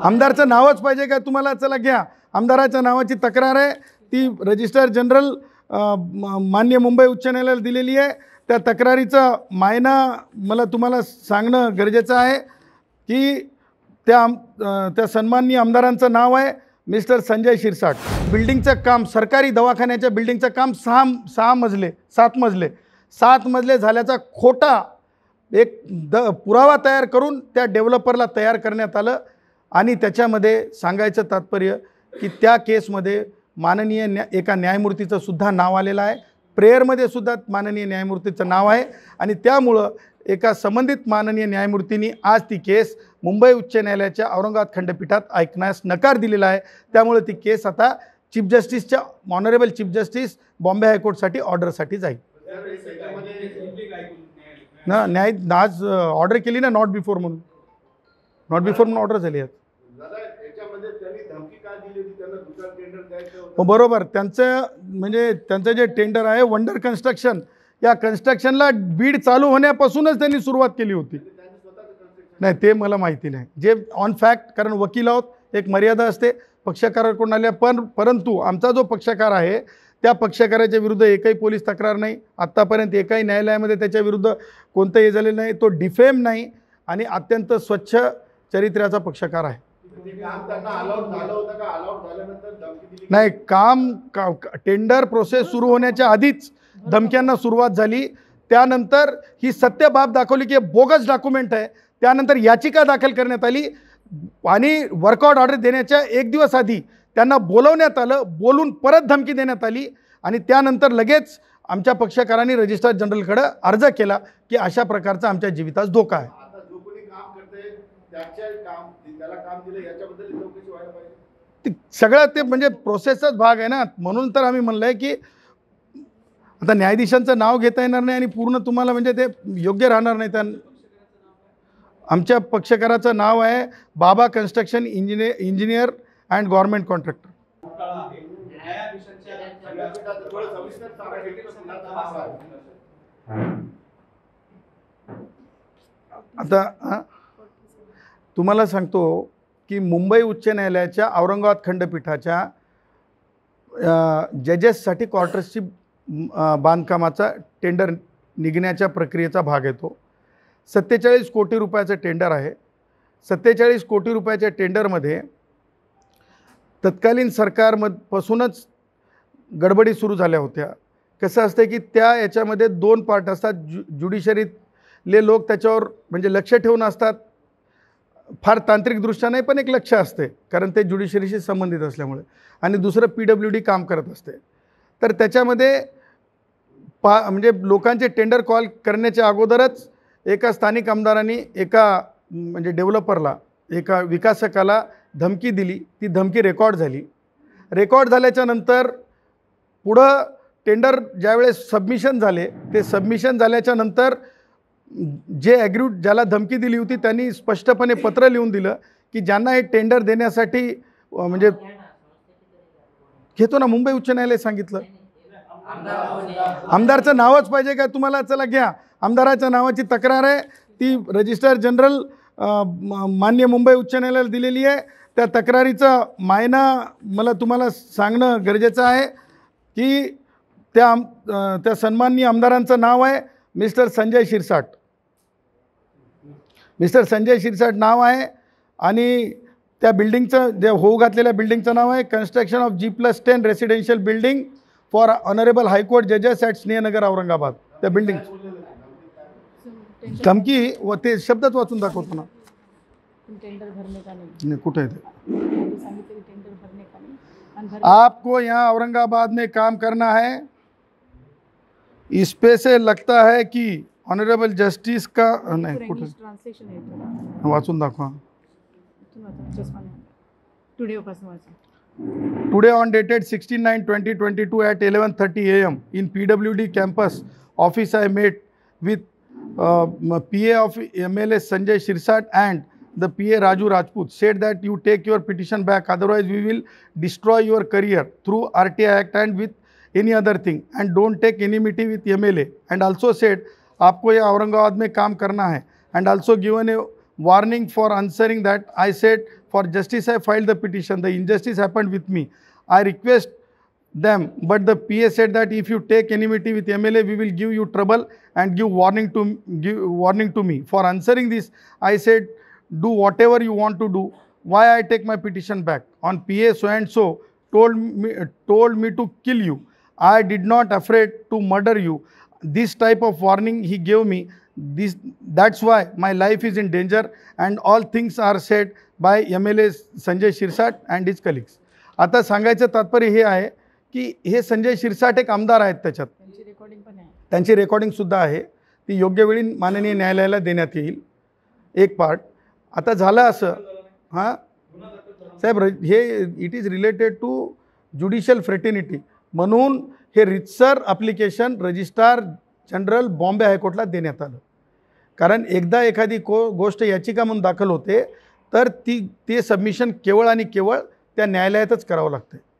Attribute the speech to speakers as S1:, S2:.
S1: आमदारचं नावच पाहिजे का तुम्हाला चला घ्या आमदाराच्या नावाची तक्रार आहे ती रजिस्टर जनरल मान्य मुंबई उच्च न्यायालयाला दिलेली आहे त्या तक्रारीचा मायना मला तुम्हाला सांगणं गरजेचं आहे की त्या त्या सन्माननीय आमदारांचं नाव आहे मिस्टर संजय शिरसाट बिल्डिंगचं काम सरकारी दवाखान्याच्या बिल्डिंगचं काम सहा सहा मजले सात मजले सात मजले झाल्याचा खोटा एक द पुरावा तयार करून त्या डेव्हलपरला तयार करण्यात आलं आणि त्याच्यामध्ये सांगायचं तात्पर्य की त्या केसमध्ये माननीय न्या एका न्यायमूर्तीचं सुद्धा नाव आलेलं आहे प्रेयरमध्ये सुद्धा माननीय न्यायमूर्तीचं नाव आहे आणि त्यामुळं एका संबंधित माननीय न्यायमूर्तींनी आज ती केस मुंबई उच्च न्यायालयाच्या औरंगाबाद खंडपीठात ऐकण्यास नकार दिलेला आहे त्यामुळं ती केस आता चीफ जस्टिसच्या ऑनरेबल चीफ जस्टिस बॉम्बे हायकोर्टसाठी ऑर्डरसाठी जाईल ना न्याय आज ऑर्डर केली ना नॉट बिफोर म्हणून नॉट बिफोर म्हणून ऑर्डर झाली आहे हो बरोबर त्यांचं म्हणजे त्यांचं जे टेंडर आहे वंडर कन्स्ट्रक्शन या कन्स्ट्रक्शनला बीड चालू होण्यापासूनच त्यांनी सुरुवात केली होती म्हणजे नाही ते मला माहिती नाही जे ऑन फॅक्ट कारण वकील आहोत एक मर्यादा असते पक्षकाराकडून आल्या पण परंतु आमचा जो पक्षकार आहे त्या पक्षकाराच्या विरुद्ध एकही पोलीस तक्रार नाही आत्तापर्यंत एकाही न्यायालयामध्ये त्याच्या विरुद्ध कोणतं हे झालेलं नाही तो डिफेम नाही आणि अत्यंत स्वच्छ चरित्र्याचा पक्षकार आहे नाही काम का टेंडर प्रोसेस सुरू होण्याच्या आधीच धमक्यांना सुरुवात झाली त्यानंतर ही सत्य बाब दाखवली की बोगस डॉक्युमेंट आहे त्यानंतर याचिका दाखल करण्यात आली आणि वर्कआउट ऑर्डर देण्याच्या एक दिवस आधी त्यांना बोलवण्यात आलं बोलून परत धमकी देण्यात आली आणि त्यानंतर लगेच आमच्या पक्षकारांनी रजिस्ट्रार जनरलकडं अर्ज केला की अशा प्रकारचा आमच्या जीवितास धोका आहे सगळं ते म्हणजे प्रोसेसचाच भाग आहे ना म्हणून तर आम्ही म्हणलंय की आता न्यायाधीशांचं नाव घेता येणार नाही आणि पूर्ण तुम्हाला म्हणजे ते योग्य राहणार नाही त्या आमच्या पक्षकाराचं नाव आहे Baba construction engineer engineer and government contractor आता तुम्हाला सांगतो की मुंबई उच्च न्यायालयाच्या औरंगाबाद खंडपीठाच्या जजेससाठी क्वार्टर्सची बांधकामाचा टेंडर निघण्याच्या प्रक्रियेचा भाग येतो सत्तेचाळीस कोटी रुपयाचं टेंडर आहे सत्तेचाळीस कोटी रुपयाच्या टेंडरमध्ये तत्कालीन सरकारमधूनच गडबडी सुरू झाल्या होत्या कसं असतं की त्या याच्यामध्ये दोन पार्ट असतात ज्यु ज्युडिशरीतले लोक त्याच्यावर म्हणजे लक्ष ठेवून असतात फार तांत्रिकदृष्ट्या नाही पण एक लक्ष असते कारण ते ज्युडिशरीशी संबंधित असल्यामुळे आणि दुसरं पी डब्ल्यू डी काम करत असते तर त्याच्यामध्ये पा म्हणजे लोकांचे टेंडर कॉल करण्याच्या अगोदरच एका स्थानिक आमदारांनी एका म्हणजे डेव्हलपरला एका विकासकाला धमकी दिली ती धमकी रेकॉर्ड झाली रेकॉर्ड झाल्याच्या नंतर पुढं टेंडर ज्यावेळेस सबमिशन झाले ते सबमिशन झाल्याच्या नंतर जे ॲग्रू ज्याला धमकी दिली होती त्यांनी स्पष्टपणे पत्र लिहून दिलं की ज्यांना हे टेंडर देण्यासाठी म्हणजे घेतो ना मुंबई उच्च न्यायालय सांगितलं आमदारचं नावच पाहिजे का तुम्हाला चला घ्या आमदाराच्या नावाची तक्रार आहे ती रजिस्टर जनरल मान्य मुंबई उच्च न्यायालयाला दिलेली आहे त्या तक्रारीचा मायना मला तुम्हाला सांगणं गरजेचं आहे की त्या त्या सन्माननीय आमदारांचं नाव आहे मिस्टर संजय शिरसाट मिस्टर संजय शिरसाट नाव आहे आणि त्या बिल्डिंगचं जे होऊ घातलेल्या बिल्डिंगचं नाव आहे construction of G plus ten residential building for honourable high court जजेस ॲट स्नेहनगर औरंगाबाद त्या बिल्डिंग धमकी व ते शब्दच वाचून दाखवतो ना कुठे ते आपको यहाँ औरंगाबाद में काम करना है इस से लगता है कि ऑनरेबल जस्टिस का नाही कुठे वाचून दाखवा today on dated sixteen nine twenty twenty two at eleven thirty A M in P W D campus office I met with P A of M L A Sanjay Shirsat and the P A Raju Rajput said that you take your petition back otherwise we will destroy your career through R T I act and with any other thing and don't take enmity with M L A and also said आपको ये औरंगाबाद में काम करना है and also given a warning for answering that I said for justice I file the petition the injustice happen with me I request them but the P S said that if you take enmity with M L will give you trouble and give warning to give warning to me for answering this I said do whatever you to do why I take my petition back on P A so and so told me told me to kill you I did not afraid to murder you this type of warning ही घेऊ मी this that's why my life is in danger and all things are said by M L A Sanjay Shirsat and his colleagues आता सांगायचं तात्पर्य हे आहे की हे संजय शिरसाट एक आमदार आहेत त्याच्यात त्यांची रेकॉर्डिंगसुद्धा आहे ती योग्य वेळी माननीय न्यायालयाला देण्यात येईल एक पार्ट आता झालं असं हां साहेब हे it is related to judicial fraternity म्हणून हे रितसर अप्लिकेशन रजिस्ट्रार जनरल बॉम्बे हायकोर्टला देण्यात आलं कारण एकदा एखादी को गोष्ट याचिका म्हणून दाखल होते तर ती ते सबमिशन केवळ आणि केवळ त्या न्यायालयातच करावं लागतं